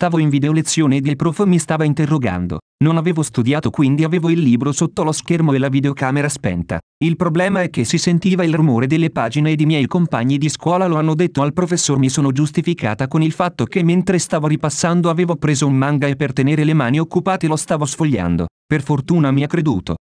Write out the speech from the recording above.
Stavo in videolezione ed il prof mi stava interrogando. Non avevo studiato quindi avevo il libro sotto lo schermo e la videocamera spenta. Il problema è che si sentiva il rumore delle pagine ed i miei compagni di scuola lo hanno detto al professor mi sono giustificata con il fatto che mentre stavo ripassando avevo preso un manga e per tenere le mani occupate lo stavo sfogliando. Per fortuna mi ha creduto.